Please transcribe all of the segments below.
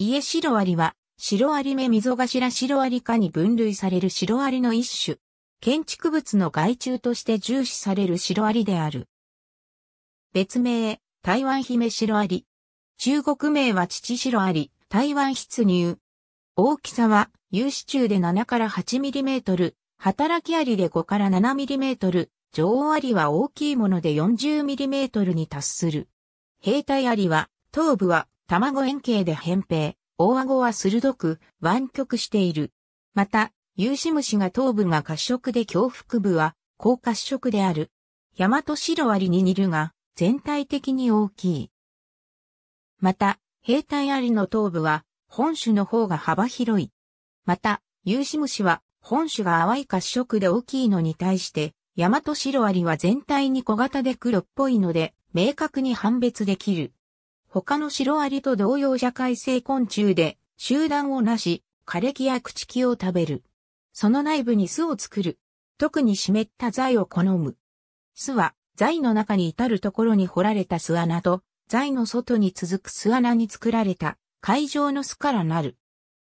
家シロアリは、シロアリ目溝頭シロアリ科に分類されるシロアリの一種。建築物の害虫として重視されるシロアリである。別名、台湾姫シロアリ。中国名は父シロアリ、台湾出入。大きさは、有刺中で7から8ミリメートル、働きアリで5から7ミリメートル、女王アリは大きいもので40ミリメートルに達する。兵隊アリは、頭部は卵円形で扁平、大顎は鋭く湾曲している。また、有志虫が頭部が褐色で胸腹部は高褐色である。大和白シロアリに似るが、全体的に大きい。また、兵隊アリの頭部は、本種の方が幅広い。また、有志虫は、本種が淡い褐色で大きいのに対して、大和白シロアリは全体に小型で黒っぽいので、明確に判別できる。他のシロアリと同様社会性昆虫で、集団をなし、枯れ木や朽ち木を食べる。その内部に巣を作る。特に湿った材を好む。巣は、材の中に至るところに掘られた巣穴と、材の外に続く巣穴に作られた、海上の巣からなる。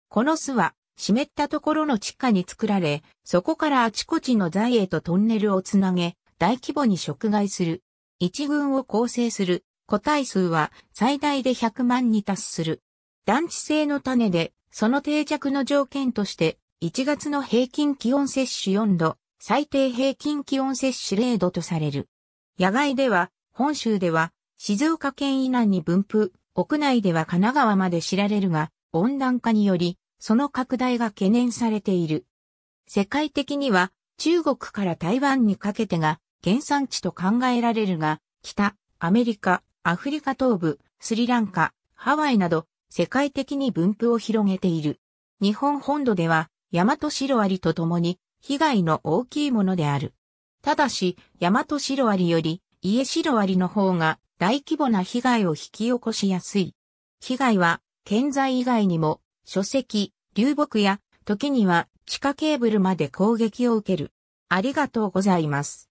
この巣は、湿ったところの地下に作られ、そこからあちこちの材へとトンネルをつなげ、大規模に食害する。一群を構成する個体数は最大で100万に達する。団地性の種で、その定着の条件として、1月の平均気温摂取4度、最低平均気温摂取0度とされる。野外では、本州では、静岡県以南に分布、屋内では神奈川まで知られるが、温暖化により、その拡大が懸念されている。世界的には、中国から台湾にかけてが、原産地と考えられるが、北、アメリカ、アフリカ東部、スリランカ、ハワイなど、世界的に分布を広げている。日本本土では、ヤマトシロアリと共に、被害の大きいものである。ただし、ヤマトシロアリより、イエシロアリの方が、大規模な被害を引き起こしやすい。被害は、建材以外にも、書籍、流木や、時には、地下ケーブルまで攻撃を受ける。ありがとうございます。